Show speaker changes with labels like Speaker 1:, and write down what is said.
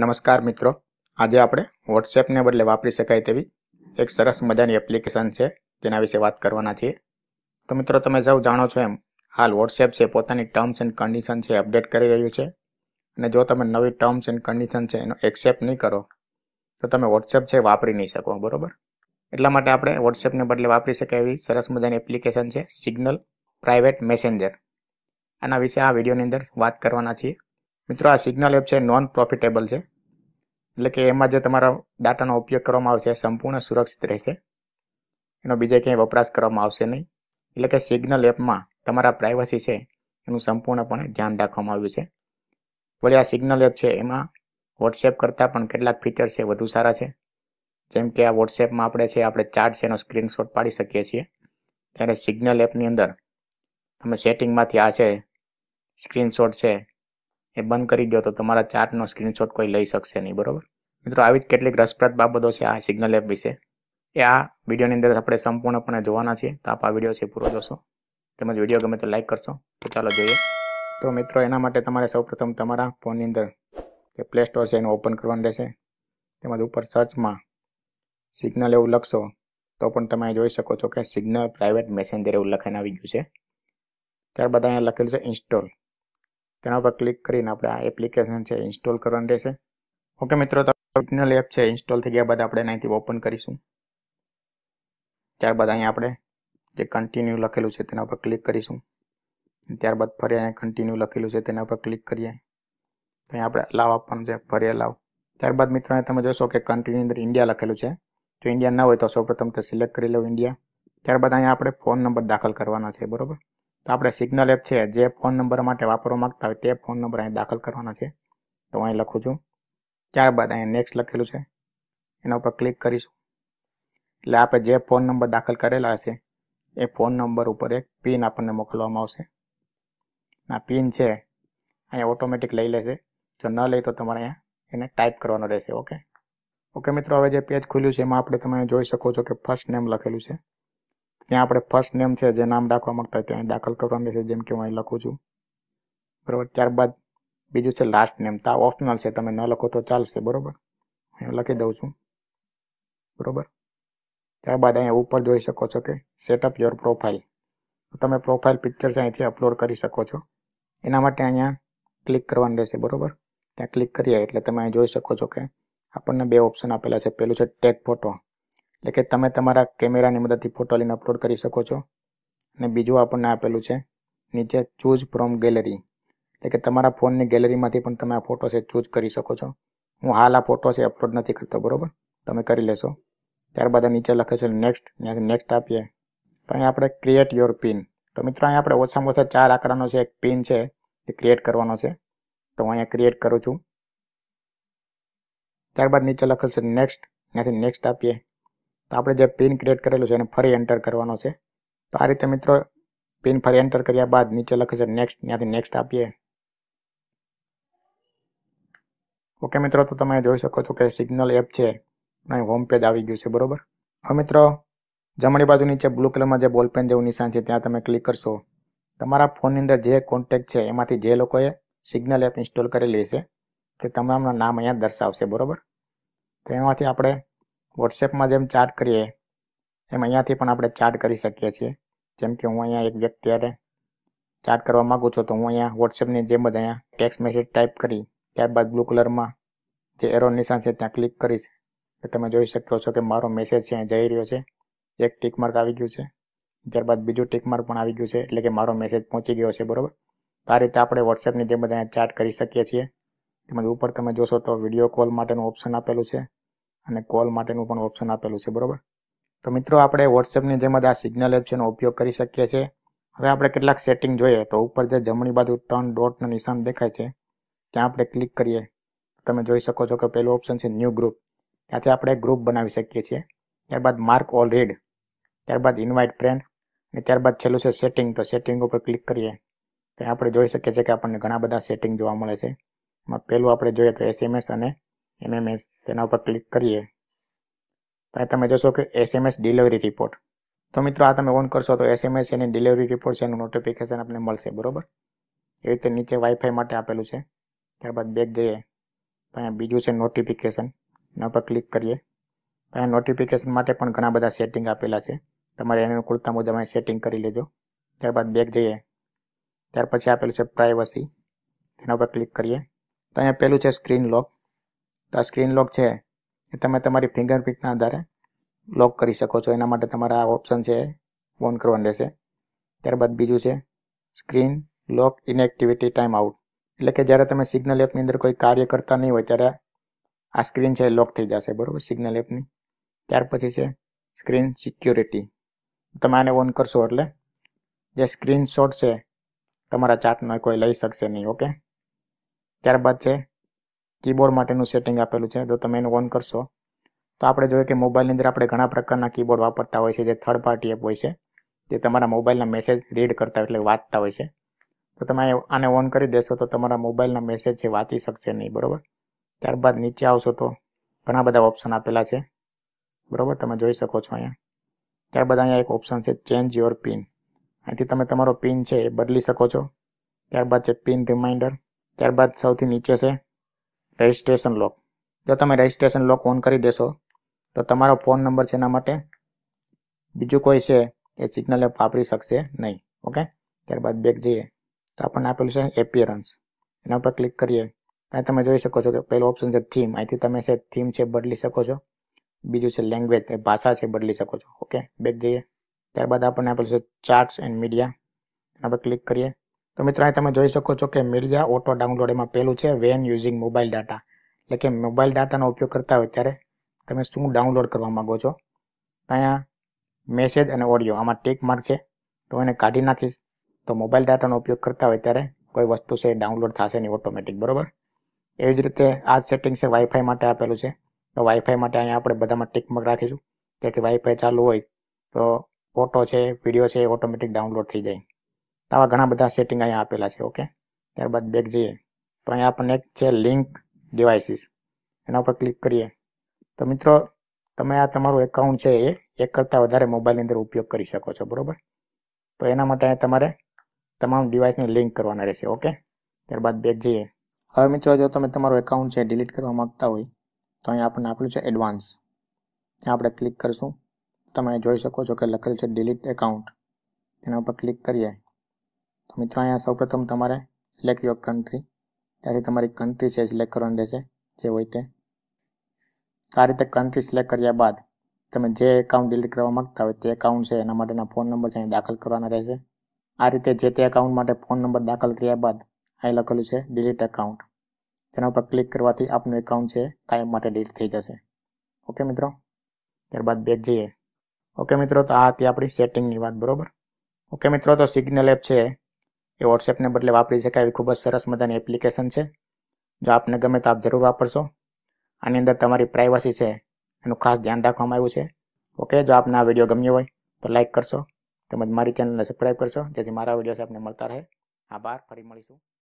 Speaker 1: નમસ્કાર મિત્રો આજે આપણે વોટ્સએપને બદલે વાપરી શકાય તેવી એક સરસ મજાની એપ્લિકેશન છે તેના વિશે વાત કરવાના છીએ તો મિત્રો તમે સૌ જાણો છો એમ હાલ વોટ્સએપ છે પોતાની ટર્મ્સ એન્ડ કન્ડિશન છે અપડેટ કરી રહ્યું છે અને જો તમે નવી ટર્મ્સ એન્ડ કન્ડિશન છે એનો એક્સેપ્ટ નહીં કરો તો તમે વોટ્સએપ છે વાપરી નહીં શકો બરાબર એટલા માટે આપણે વોટ્સએપને બદલે વાપરી શકાય એવી સરસ મજાની એપ્લિકેશન છે સિગ્નલ પ્રાઇવેટ મેસેન્જર આના વિશે આ વિડીયોની અંદર વાત કરવાના છીએ મિત્રો આ સિગ્નલ એપ છે નોન પ્રોફિટેબલ છે એટલે કે એમાં જે તમારા ડાટાનો ઉપયોગ કરવામાં આવશે સંપૂર્ણ સુરક્ષિત રહેશે એનો બીજે ક્યાંય વપરાશ કરવામાં આવશે નહીં એટલે કે સિગ્નલ એપમાં તમારા પ્રાઇવસી છે એનું સંપૂર્ણપણે ધ્યાન રાખવામાં આવ્યું છે વળી આ સિગ્નલ એપ છે એમાં વોટ્સએપ કરતાં પણ કેટલાક ફીચર્સ છે વધુ સારા છે જેમ કે આ વોટ્સએપમાં આપણે છે આપણે ચાર્ટ છે એનો સ્ક્રીનશોટ પાડી શકીએ છીએ ત્યારે સિગ્નલ એપની અંદર તમે સેટિંગમાંથી આ છે સ્ક્રીનશોટ છે એ બંધ કરી દો તો તમારા ચાર્ટનો સ્ક્રીનશોટ કોઈ લઈ શકશે નહીં બરાબર મિત્રો આવી જ કેટલીક રસપ્રદ બાબતો છે આ સિગ્નલ એપ વિશે એ આ વિડીયોની અંદર આપણે સંપૂર્ણપણે જોવાના છીએ તો આપ આ વિડીયો છે પૂરો જોશો તેમજ વિડીયો ગમે તો લાઇક કરશો તો ચાલો જોઈએ તો મિત્રો એના માટે તમારે સૌપ્રથમ તમારા ફોનની અંદર જે પ્લે સ્ટોર છે એનું ઓપન કરવાનું રહેશે તેમજ ઉપર સર્ચમાં સિગ્નલ એવું લખશો તો પણ તમે જોઈ શકો છો કે સિગ્નલ પ્રાઇવેટ મેસેન્જર એવું લખાઈને આવી ગયું છે ત્યારબાદ અહીંયા લખેલું છે ઇન્સ્ટોલ તેના પર ક્લિક કરીને આપણે આ એપ્લિકેશન છે ઇન્સ્ટોલ કરન દેશે ઓકે મિત્રો તો એપ્લિકેશન ઇન્સ્ટોલ થઈ ગયા બાદ આપણે નહીથી ઓપન કરીશું ત્યારબાદ અહીં આપણે જે કન્ટિન્યુ લખેલું છે તેના પર ક્લિક કરીશું ત્યારબાદ ફરી અહીં કન્ટિન્યુ લખેલું છે તેના પર ક્લિક કરીએ તો આપણે લાવ આપણે ભરે લાવ ત્યારબાદ મિત્રો અહીં તમે જોશો કે કન્ટ્રી ની અંદર ઇન્ડિયા લખેલું છે જો ઇન્ડિયા ન હોય તો સૌપ્રથમ તો સિલેક્ટ કરી લેવ ઇન્ડિયા ત્યારબાદ અહીં આપણે ફોન નંબર દાખલ કરવાનો છે બરોબર તો આપણે સિગ્નલ એપ છે જે ફોન નંબર માટે વાપરવા માગતા હોય તે ફોન નંબર અહીં દાખલ કરવાના છે તો અહીં લખું છું ત્યારબાદ અહીં નેક્સ્ટ લખેલું છે એના ઉપર ક્લિક કરીશું એટલે આપણે જે ફોન નંબર દાખલ કરેલા હશે એ ફોન નંબર ઉપર એક પિન આપણને મોકલવામાં આવશે આ પિન છે અહીંયા ઓટોમેટિક લઈ લેશે જો ન લે તો તમારે અહીંયા એને ટાઈપ કરવાનો રહેશે ઓકે ઓકે મિત્રો હવે જે પેજ ખુલ્યું છે એમાં આપણે તમે જોઈ શકો છો કે ફર્સ્ટ નેમ લખેલું છે ત્યાં આપણે ફર્સ્ટ નેમ છે જે નામ રાખવા માગતા હોય ત્યાં દાખલ કરવાની રહેશે જેમ કે હું અહીં લખું છું બરાબર ત્યારબાદ બીજું છે લાસ્ટ નેમ તો આ ઓપ્શનલ છે તમે ન લખો તો ચાલશે બરાબર હું લખી દઉં છું બરાબર ત્યારબાદ અહીંયા ઉપર જોઈ શકો છો કે સેટઅપ યોર પ્રોફાઇલ તમે પ્રોફાઇલ પિક્ચર્સ અહીંથી અપલોડ કરી શકો છો એના માટે અહીંયા ક્લિક કરવાનું રહેશે બરાબર ત્યાં ક્લિક કરીએ એટલે તમે અહીં જોઈ શકો છો કે આપણને બે ઓપ્શન આપેલા છે પહેલું છે ટેગ ફોટો એટલે કે તમે તમારા કેમેરાની મદદથી ફોટો લઈને અપલોડ કરી શકો છો અને બીજું આપણને આપેલું છે નીચે ચૂઝ ફ્રોમ ગેલેરી એટલે કે તમારા ફોનની ગેલેરીમાંથી પણ તમે આ ફોટો છે ચૂઝ કરી શકો છો હું હાલ આ ફોટો છે અપલોડ નથી કરતો બરાબર તમે કરી લેશો ત્યારબાદ નીચે લખે છે નેક્સ્ટ નેક્સ્ટ આપીએ તો અહીંયા આપણે ક્રિએટ યોર પિન તો મિત્રો અહીંયા આપણે ઓછામાં ઓછા ચાર આંકડાનો છે એક પિન છે એ ક્રિએટ કરવાનો છે તો હું અહીંયા ક્રિએટ કરું છું ત્યારબાદ નીચે લખેલ છે નેક્સ્ટ ત્યાંથી નેક્સ્ટ આપીએ તો આપણે જે પિન ક્રિએટ કરેલું છે એને ફરી એન્ટર કરવાનો છે તો આ રીતે મિત્રો પિન ફરી એન્ટર કર્યા બાદ નીચે લખે છે નેક્સ્ટ ત્યાંથી નેક્સ્ટ આપીએ ઓકે મિત્રો તો તમે જોઈ શકો છો કે સિગ્નલ એપ છે અહીં હોમ પેજ આવી ગયું છે બરાબર હવે મિત્રો જમણી બાજુ નીચે બ્લુ કલરમાં જે બોલપેન જેવું નિશાન છે ત્યાં તમે ક્લિક કરશો તમારા ફોનની અંદર જે કોન્ટેક્ટ છે એમાંથી જે લોકોએ સિગ્નલ એપ ઇન્સ્ટોલ કરેલી છે તે તમામના નામ અહીંયા દર્શાવશે બરોબર તો એમાંથી આપણે વોટ્સએપમાં જેમ ચાટ કરીએ એમ અહીંયાથી પણ આપણે ચાટ કરી શકીએ છીએ જેમ કે હું અહીંયા એક વ્યક્તિ અરે ચાટ કરવા માગું છું તો હું અહીંયા વોટ્સએપની જેમ જ અહીંયા ટેક્સ્ટ મેસેજ ટાઈપ કરી ત્યારબાદ બ્લુ કલરમાં જે એરો નિશાન છે ત્યાં ક્લિક કરીશ એટલે તમે જોઈ શકો છો કે મારો મેસેજ છે જઈ રહ્યો છે એક ટીક માર્ક આવી ગયું છે ત્યારબાદ બીજું ટીક માર્ક પણ આવી ગયું છે એટલે કે મારો મેસેજ પહોંચી ગયો છે બરાબર તો આ રીતે આપણે વોટ્સએપની જેમ બધા ચાર્ટ કરી શકીએ છીએ તેમજ ઉપર તમે જોશો તો વિડીયો કોલ માટેનું ઓપ્શન આપેલું છે અને કોલ માટેનું પણ ઓપ્શન આપેલું છે બરાબર તો મિત્રો આપણે વોટ્સએપની જેમ જ આ સિગ્નલ એપ છે ઉપયોગ કરી શકીએ છીએ હવે આપણે કેટલાક સેટિંગ જોઈએ તો ઉપર જે જમણી બાજુ ત્રણ ડોટનું નિશાન દેખાય છે ત્યાં આપણે ક્લિક કરીએ તમે જોઈ શકો છો કે પહેલું ઓપ્શન છે ન્યૂ ગ્રુપ ત્યાંથી આપણે ગ્રુપ બનાવી શકીએ છીએ ત્યારબાદ માર્ક ઓલ રેડ ત્યારબાદ ઇન્વાઇટ ફ્રેન્ડ અને ત્યારબાદ છેલ્લું છે સેટિંગ તો સેટિંગ ઉપર ક્લિક કરીએ ત્યાં આપણે જોઈ શકીએ છીએ કે આપણને ઘણા બધા સેટિંગ જોવા મળે છે એમાં પહેલું આપણે જોઈએ તો એસએમએસ અને એમએમએસ તેના ઉપર ક્લિક કરીએ તો તમે જોશો કે એસએમએસ ડિલિવરી રિપોર્ટ તો મિત્રો આ તમે ઓન કરશો તો એસએમએસ એની ડિલિવરી રિપોર્ટ છે એનું નોટિફિકેશન આપણને મળશે બરાબર એ રીતે નીચે વાઈફાઈ માટે આપેલું છે ત્યારબાદ બેક જઈએ અહીંયા બીજું છે નોટિફિકેશન એના ઉપર ક્લિક કરીએ ત્યાં નોટિફિકેશન માટે પણ ઘણા બધા સેટિંગ આપેલા છે તમારે એને અનુકૂળતા મુજબ અહીં સેટિંગ કરી લેજો ત્યારબાદ બેક જઈએ ત્યાર પછી આપેલું છે પ્રાઇવસી તેના પર ક્લિક કરીએ તો અહીંયા પહેલું છે સ્ક્રીન લોક स्क्रीन लॉक छे કે તમે તમારી ફિંગરપ્રિન્ટના આધારે લોક કરી શકો છો એના માટે તમારે આ ઓપ્શન છે ઓન કરવાનું રહેશે ત્યારબાદ બીજું છે સ્ક્રીન લોક ઇનએક્ટિવિટી ટાઈમઆઉટ એટલે કે જ્યારે તમે સિગ્નલ એપની અંદર કોઈ કાર્યકર્તા ન હોય ત્યારે આ સ્ક્રીન છે લોક થઈ જશે બરોબર સિગ્નલ એપની ત્યાર પછી છે સ્ક્રીન સિક્યુરિટી તમારે આને ઓન કરજો એટલે જે સ્ક્રીનશોટ છે તમારા ચેટનો કોઈ લઈ શકશે નહીં ઓકે ત્યાર બાદ છે કીબોર્ડ માટેનું સેટિંગ આપેલું છે તો તમે એને ઓન કરશો તો આપણે જોઈએ કે મોબાઈલની અંદર આપણે ઘણા પ્રકારના કીબોર્ડ વાપરતા હોય છે જે થર્ડ પાર્ટી એપ હોય છે જે તમારા મોબાઈલના મેસેજ રીડ કરતા એટલે વાંચતા હોય છે તો તમે આને ઓન કરી દેશો તો તમારા મોબાઈલના મેસેજ છે વાંચી શકશે નહીં બરાબર ત્યારબાદ નીચે આવશો તો ઘણા બધા ઓપ્શન આપેલા છે બરાબર તમે જોઈ શકો છો અહીંયા ત્યારબાદ અહીંયા એક ઓપ્શન છે ચેન્જ યોર પિન અહીંથી તમે તમારો પિન છે એ બદલી શકો છો ત્યારબાદ છે પિન રિમાઇન્ડર ત્યારબાદ સૌથી નીચે છે રજિસ્ટ્રેશન લોક જો તમે રજિસ્ટ્રેશન લોક ઓન કરી દેશો તો તમારો ફોન નંબર છે એના માટે બીજું કોઈ છે એ સિગ્નલ એપ વાપરી શકશે નહીં ઓકે ત્યારબાદ બેક જઈએ તો આપણને આપેલું છે એપિયરન્સ એના પર ક્લિક કરીએ ત્યાં તમે જોઈ શકો છો કે પહેલો ઓપ્શન છે થીમ અહીંથી તમે છે થીમ છે બદલી શકો છો બીજું છે લેંગ્વેજ એ ભાષા છે બદલી શકો છો ઓકે બેક જઈએ ત્યારબાદ આપણને આપેલું છે ચાર્ટ્સ એન્ડ મીડિયા એના પર ક્લિક કરીએ તો મિત્રો અહીં તમે જોઈ શકો છો કે મિર્જા ઓટો ડાઉનલોડ એમાં પહેલું છે વેન યુઝિંગ મોબાઈલ ડાટા એટલે કે મોબાઈલ ડાટાનો ઉપયોગ કરતા હોય ત્યારે તમે શું ડાઉનલોડ કરવા માગો છો અહીંયા મેસેજ અને ઓડિયો આમાં ટેક માર્ક છે તો એને કાઢી નાખીશ તો મોબાઈલ ડાટાનો ઉપયોગ કરતા હોય ત્યારે કોઈ વસ્તુ છે ડાઉનલોડ થશે નહીં ઓટોમેટિક બરાબર એવી જ રીતે આ સેટિંગ છે વાઈફાઈ માટે આપેલું છે તો વાઈફાઈ માટે અહીંયા આપણે બધામાં ટેક માર્ક રાખીશું તેથી વાઈફાઈ ચાલુ હોય તો ફોટો છે વિડીયો છે ઓટોમેટિક ડાઉનલોડ થઈ જાય તો આવા ઘણા બધા સેટિંગ અહીંયા આપેલા છે ઓકે ત્યારબાદ બેક જઈએ તો અહીંયા આપણને એક છે લિંક ડિવાઇસીસ એના ઉપર ક્લિક કરીએ તો મિત્રો તમે આ તમારું એકાઉન્ટ છે એ એક કરતાં વધારે મોબાઈલની અંદર ઉપયોગ કરી શકો છો બરાબર તો એના માટે અહીંયા તમારે તમામ ડિવાઇસને લિંક કરવાના રહેશે ઓકે ત્યારબાદ બેક જઈએ હવે મિત્રો જો તમે તમારું એકાઉન્ટ છે ડિલીટ કરવા માગતા હોય તો અહીંયા આપણને આપેલું છે એડવાન્સ ત્યાં આપણે ક્લિક કરીશું તમે જોઈ શકો છો કે લખેલું છે ડિલીટ એકાઉન્ટ એના ઉપર ક્લિક કરીએ મિત્રો અહીંયા સૌપ્રથમ તમારે સિલેક્ટ યોર કન્ટ્રી ત્યાંથી તમારી કન્ટ્રી છે સિલેક્ટ કરવાની રહેશે જે હોય તે આ રીતે કન્ટ્રી સિલેક્ટ કર્યા બાદ તમે જે એકાઉન્ટ ડિલીટ કરવા માગતા હોય તે એકાઉન્ટ છે એના માટેના ફોન નંબર છે અહીં દાખલ કરવાના રહેશે આ રીતે જે તે એકાઉન્ટ માટે ફોન નંબર દાખલ કર્યા બાદ અહીં લખેલું છે ડિલીટ એકાઉન્ટ તેના ઉપર ક્લિક કરવાથી આપનું એકાઉન્ટ છે કાયમ માટે ડિલીટ થઈ જશે ઓકે મિત્રો ત્યારબાદ બેક જઈએ ઓકે મિત્રો તો આ હતી આપણી સેટિંગની વાત બરાબર ઓકે મિત્રો તો સિગ્નલ એપ છે એ વોટ્સએપને બદલે વાપરી શકાય એવી ખૂબ જ સરસ મજાની એપ્લિકેશન છે જો આપને ગમે તો આપ જરૂર વાપરશો આની અંદર તમારી પ્રાઇવસી છે એનું ખાસ ધ્યાન રાખવામાં આવ્યું છે ઓકે જો આપને આ વિડીયો ગમ્યો હોય તો લાઇક કરશો તેમજ મારી ચેનલને સબસ્ક્રાઈબ કરશો જેથી મારા વિડીયોસ આપને મળતા રહે આભાર ફરી મળીશું